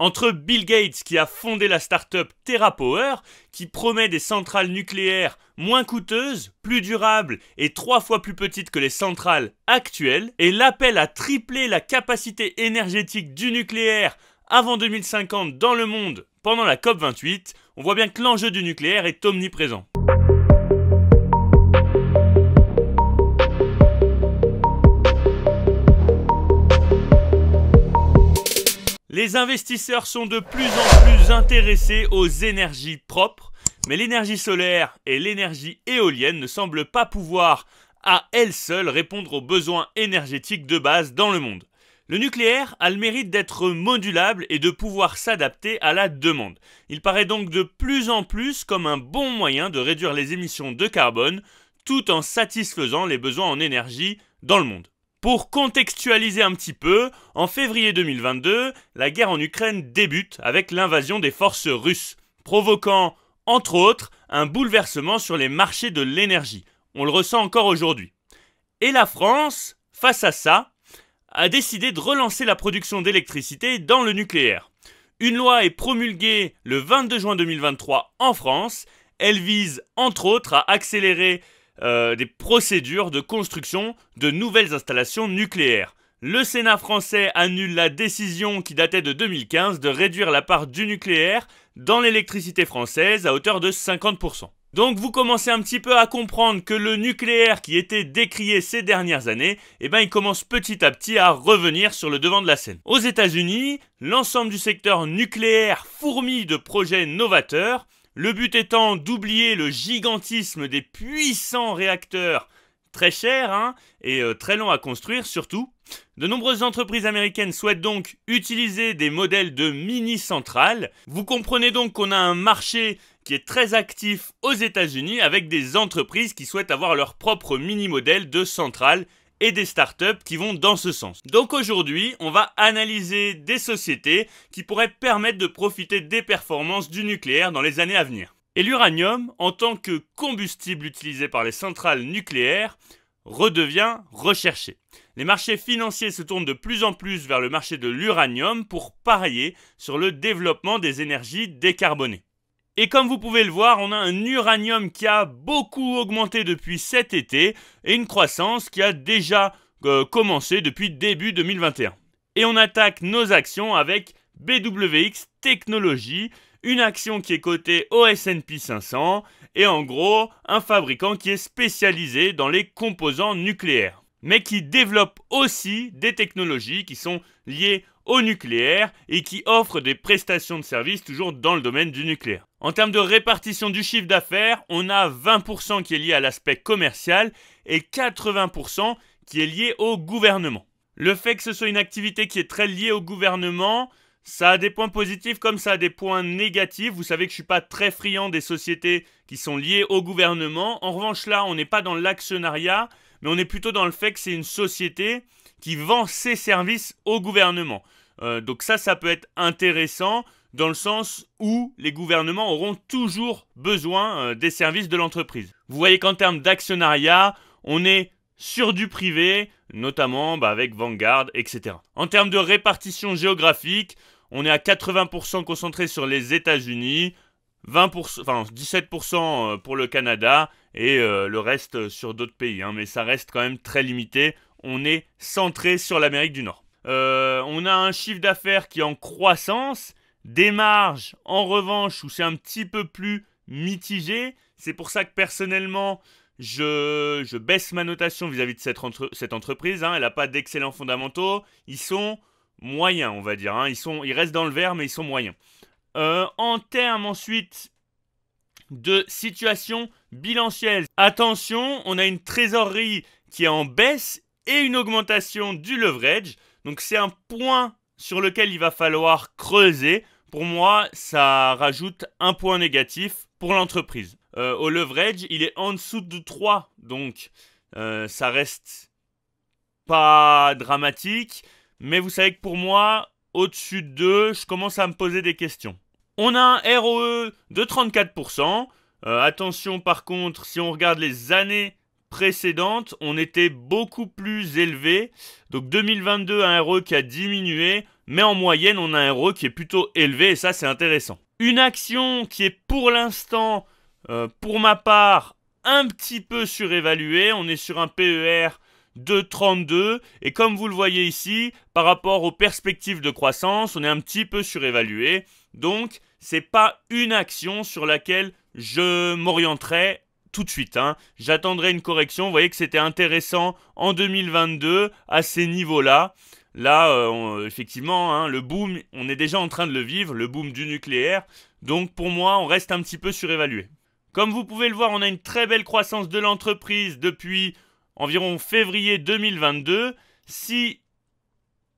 Entre Bill Gates qui a fondé la start-up TerraPower, qui promet des centrales nucléaires moins coûteuses, plus durables et trois fois plus petites que les centrales actuelles, et l'appel à tripler la capacité énergétique du nucléaire avant 2050 dans le monde pendant la COP28, on voit bien que l'enjeu du nucléaire est omniprésent. Les investisseurs sont de plus en plus intéressés aux énergies propres, mais l'énergie solaire et l'énergie éolienne ne semblent pas pouvoir à elles seules répondre aux besoins énergétiques de base dans le monde. Le nucléaire a le mérite d'être modulable et de pouvoir s'adapter à la demande. Il paraît donc de plus en plus comme un bon moyen de réduire les émissions de carbone tout en satisfaisant les besoins en énergie dans le monde. Pour contextualiser un petit peu, en février 2022, la guerre en Ukraine débute avec l'invasion des forces russes, provoquant, entre autres, un bouleversement sur les marchés de l'énergie. On le ressent encore aujourd'hui. Et la France, face à ça, a décidé de relancer la production d'électricité dans le nucléaire. Une loi est promulguée le 22 juin 2023 en France. Elle vise, entre autres, à accélérer euh, des procédures de construction de nouvelles installations nucléaires. Le Sénat français annule la décision qui datait de 2015 de réduire la part du nucléaire dans l'électricité française à hauteur de 50%. Donc vous commencez un petit peu à comprendre que le nucléaire qui était décrié ces dernières années, eh ben il commence petit à petit à revenir sur le devant de la scène. Aux États-Unis, l'ensemble du secteur nucléaire fourmille de projets novateurs le but étant d'oublier le gigantisme des puissants réacteurs très chers hein, et euh, très longs à construire surtout. De nombreuses entreprises américaines souhaitent donc utiliser des modèles de mini-centrales. Vous comprenez donc qu'on a un marché qui est très actif aux États-Unis avec des entreprises qui souhaitent avoir leur propre mini-modèle de centrale et des startups qui vont dans ce sens. Donc aujourd'hui, on va analyser des sociétés qui pourraient permettre de profiter des performances du nucléaire dans les années à venir. Et l'uranium, en tant que combustible utilisé par les centrales nucléaires, redevient recherché. Les marchés financiers se tournent de plus en plus vers le marché de l'uranium pour parier sur le développement des énergies décarbonées. Et comme vous pouvez le voir, on a un uranium qui a beaucoup augmenté depuis cet été et une croissance qui a déjà euh, commencé depuis début 2021. Et on attaque nos actions avec BWX Technology, une action qui est cotée au S&P 500 et en gros un fabricant qui est spécialisé dans les composants nucléaires mais qui développe aussi des technologies qui sont liées au nucléaire et qui offrent des prestations de services toujours dans le domaine du nucléaire. En termes de répartition du chiffre d'affaires, on a 20% qui est lié à l'aspect commercial et 80% qui est lié au gouvernement. Le fait que ce soit une activité qui est très liée au gouvernement, ça a des points positifs comme ça a des points négatifs. Vous savez que je ne suis pas très friand des sociétés qui sont liées au gouvernement. En revanche là, on n'est pas dans l'actionnariat mais on est plutôt dans le fait que c'est une société qui vend ses services au gouvernement. Euh, donc ça, ça peut être intéressant dans le sens où les gouvernements auront toujours besoin euh, des services de l'entreprise. Vous voyez qu'en termes d'actionnariat, on est sur du privé, notamment bah, avec Vanguard, etc. En termes de répartition géographique, on est à 80% concentré sur les États-Unis, 17% euh, pour le Canada et euh, le reste euh, sur d'autres pays. Hein, mais ça reste quand même très limité. On est centré sur l'Amérique du Nord. on a un chiffre d'affaires qui est en croissance. Des marges, en revanche, où c'est un petit peu plus mitigé. C'est pour ça que personnellement, je, baisse ma notation vis-à-vis de cette, entreprise. Hein. elle n'a pas d'excellents fondamentaux. Ils sont moyens, on va dire. Hein. ils, sont, ils restent dans le vert, mais ils sont moyens. Euh, en termes ensuite de situation bilancielle, attention, on a une trésorerie qui est en baisse et une augmentation du leverage. Donc c'est un point sur lequel il va falloir creuser. Pour moi, ça rajoute un point négatif pour l'entreprise. Euh, au leverage, il est en dessous de 3, donc euh, ça reste pas dramatique. Mais vous savez que pour moi, au-dessus de 2, je commence à me poser des questions. On a un ROE de 34%. Euh, attention par contre, si on regarde les années précédentes, on était beaucoup plus élevé. Donc 2022 un ROE qui a diminué, mais en moyenne on a un ROE qui est plutôt élevé et ça c'est intéressant. Une action qui est pour l'instant, euh, pour ma part, un petit peu surévaluée. On est sur un PER de 32 et comme vous le voyez ici, par rapport aux perspectives de croissance, on est un petit peu surévalué. Donc, c'est pas une action sur laquelle je m'orienterai tout de suite. Hein. J'attendrai une correction. Vous voyez que c'était intéressant en 2022 à ces niveaux-là. Là, euh, effectivement, hein, le boom, on est déjà en train de le vivre, le boom du nucléaire. Donc pour moi, on reste un petit peu surévalué. Comme vous pouvez le voir, on a une très belle croissance de l'entreprise depuis environ février 2022. Si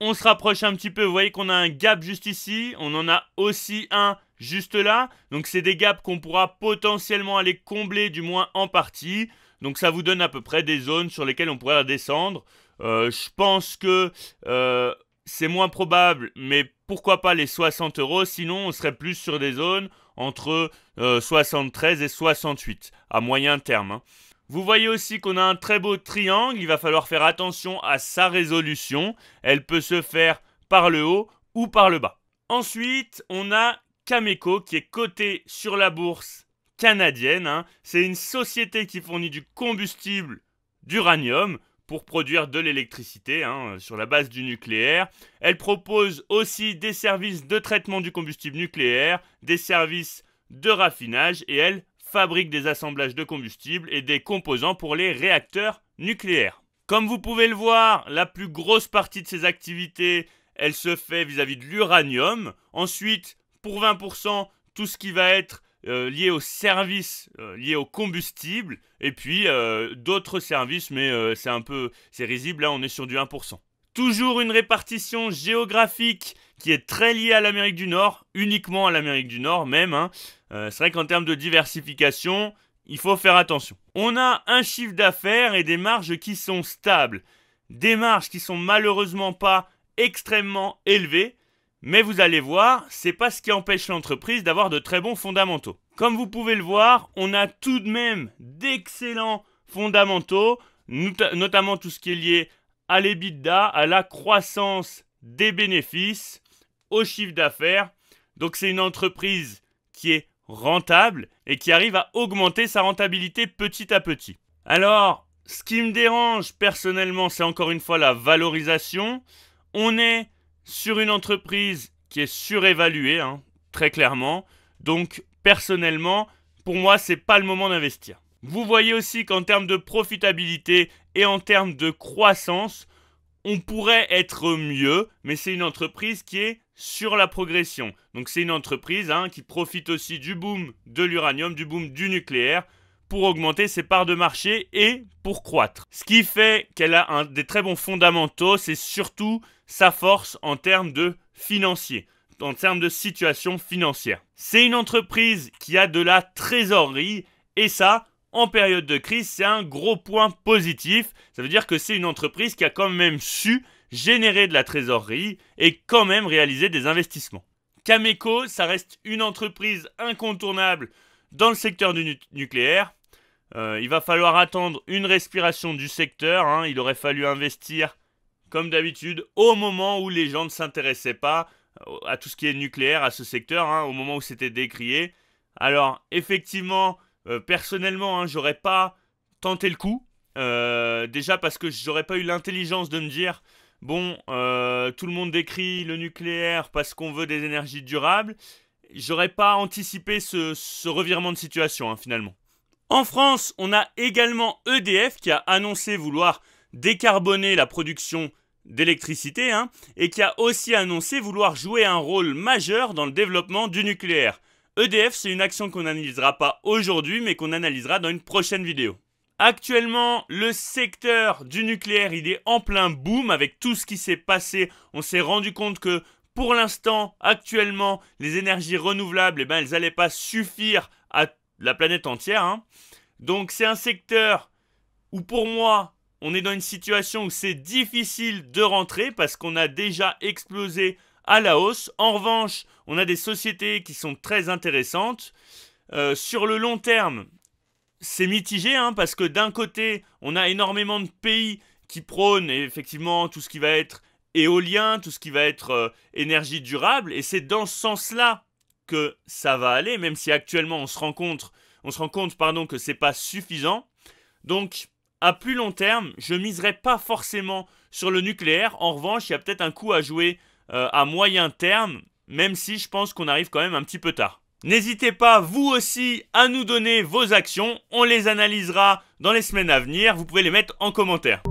on se rapproche un petit peu. Vous voyez qu'on a un gap juste ici. On en a aussi un juste là. Donc c'est des gaps qu'on pourra potentiellement aller combler, du moins en partie. Donc ça vous donne à peu près des zones sur lesquelles on pourrait redescendre. Euh, je pense que euh, c'est moins probable, mais pourquoi pas les 60 euros Sinon, on serait plus sur des zones entre 73 euh, et 68 à moyen terme. Hein. Vous voyez aussi qu'on a un très beau triangle, il va falloir faire attention à sa résolution. Elle peut se faire par le haut ou par le bas. Ensuite, on a Cameco qui est coté sur la bourse canadienne. Hein. C'est une société qui fournit du combustible d'uranium pour produire de l'électricité hein, sur la base du nucléaire. Elle propose aussi des services de traitement du combustible nucléaire, des services de raffinage et elle fabrique des assemblages de combustible et des composants pour les réacteurs nucléaires. Comme vous pouvez le voir, la plus grosse partie de ces activités, elle se fait vis-à-vis de l'uranium. Ensuite, pour 20%, tout ce qui va être euh, lié aux services, euh, liés au combustible, et puis euh, d'autres services, mais c'est un peu, c'est risible, là hein, on est sur du 1%. Toujours une répartition géographique qui est très liée à l'Amérique du Nord, uniquement à l'Amérique du Nord même. Hein. Euh, c'est vrai qu'en termes de diversification, il faut faire attention. On a un chiffre d'affaires et des marges qui sont stables. Des marges qui sont malheureusement pas extrêmement élevées, mais vous allez voir, c'est pas ce qui empêche l'entreprise d'avoir de très bons fondamentaux. Comme vous pouvez le voir, on a tout de même d'excellents fondamentaux, notamment tout ce qui est lié à l'EBITDA, à la croissance des bénéfices, au chiffre d'affaires. Donc c'est une entreprise qui est rentable et qui arrive à augmenter sa rentabilité petit à petit. Alors, ce qui me dérange personnellement, c'est encore une fois la valorisation. On est sur une entreprise qui est surévaluée, hein, très clairement. Donc, personnellement, pour moi, c'est pas le moment d'investir. Vous voyez aussi qu'en termes de profitabilité, et en termes de croissance, on pourrait être mieux, mais c'est une entreprise qui est sur la progression. Donc c'est une entreprise hein, qui profite aussi du boom de l'uranium, du boom du nucléaire, pour augmenter ses parts de marché et pour croître. Ce qui fait qu'elle a un, des très bons fondamentaux, c'est surtout sa force en termes de financier, en termes de situation financière. C'est une entreprise qui a de la trésorerie, et ça, en période de crise, c'est un gros point positif. Ça veut dire que c'est une entreprise qui a quand même su générer de la trésorerie et quand même réaliser des investissements. Cameco, ça reste une entreprise incontournable dans le secteur du nucléaire. Euh, il va falloir attendre une respiration du secteur. Hein. Il aurait fallu investir, comme d'habitude, au moment où les gens ne s'intéressaient pas euh, à tout ce qui est nucléaire, à ce secteur, hein, au moment où c'était décrié. Alors, effectivement, euh, personnellement, hein, j'aurais pas tenté le coup. Euh, déjà parce que j'aurais pas eu l'intelligence de me dire bon, euh, tout le monde décrit le nucléaire parce qu'on veut des énergies durables. J'aurais pas anticipé ce, revirement de situation hein, finalement. En France, on a également EDF qui a annoncé vouloir décarboner la production d'électricité hein, et qui a aussi annoncé vouloir jouer un rôle majeur dans le développement du nucléaire. EDF, c'est une action qu'on n'analysera pas aujourd'hui, mais qu'on analysera dans une prochaine vidéo. Actuellement, le secteur du nucléaire, il est en plein boom avec tout ce qui s'est passé. On s'est rendu compte que pour l'instant, actuellement, les énergies renouvelables, eh ben, elles n'allaient pas suffire à la planète entière. Hein. Donc c'est un secteur où pour moi, on est dans une situation où c'est difficile de rentrer parce qu'on a déjà explosé à la hausse. En revanche, on a des sociétés qui sont très intéressantes. Euh, sur le long terme, c'est mitigé hein, parce que d'un côté, on a énormément de pays qui prônent effectivement tout ce qui va être éolien, tout ce qui va être euh, énergie durable, et c'est dans ce sens-là que ça va aller, même si actuellement on se rend compte, on se rend compte pardon, que c'est pas suffisant. Donc, à plus long terme, je miserai pas forcément sur le nucléaire. En revanche, il y a peut-être un coup à jouer euh, à moyen terme, même si je pense qu'on arrive quand même un petit peu tard. N'hésitez pas, vous aussi, à nous donner vos actions. On les analysera dans les semaines à venir. Vous pouvez les mettre en commentaire.